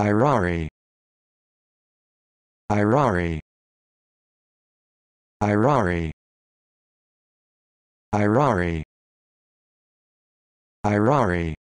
Irari. Irari. Irari. Irari. Harare